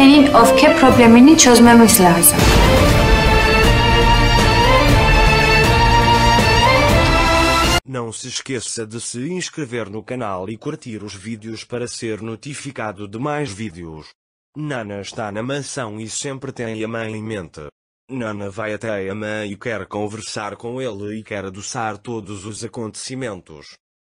senin öfke problemini çözmemiz lazım. Não se esqueça de se inscrever no canal e curtir os vídeos para ser notificado de mais vídeos. Nana está na mansão e sempre tem a mãe em mente. Nana vai até a mãe e quer conversar com ele e quer adoçar todos os acontecimentos.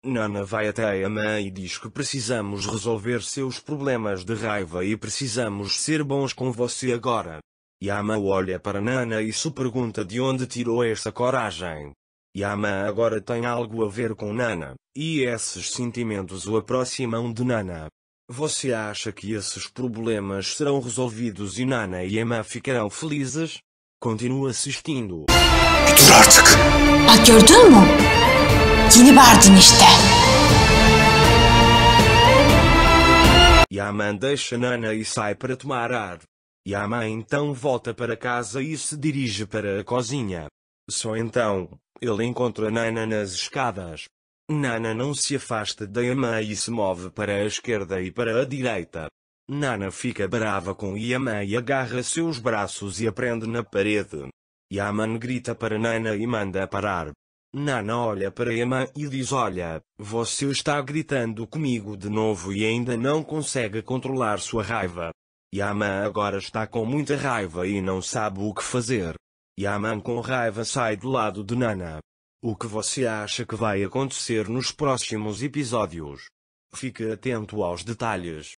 Nana vai até a mãe e diz que precisamos resolver seus problemas de raiva e precisamos ser bons com você agora. Yama olha para Nana e se pergunta de onde tirou essa coragem. Yama agora tem algo a ver com Nana, e esses sentimentos o aproximam de Nana. Você acha que esses problemas serão resolvidos e Nana e Emma ficarão felizes? Continua assistindo. Dur artık. Ha gördün mü? Yeni işte. Yaman deixa Nana e sai para tomar ar. Yaman então volta para casa e se dirige para a cozinha. Só então, ele encontra Nana nas escadas. Nana não se afasta de Yaman e se move para a esquerda e para a direita. Nana fica brava com Yaman e agarra seus braços e aprende na parede. Yaman grita para Nana e manda parar. Nana olha para Emma e diz: Olha, você está gritando comigo de novo e ainda não consegue controlar sua raiva. Yaman agora está com muita raiva e não sabe o que fazer. Yaman com raiva sai do lado de Nana. O que você acha que vai acontecer nos próximos episódios? Fique atento aos detalhes.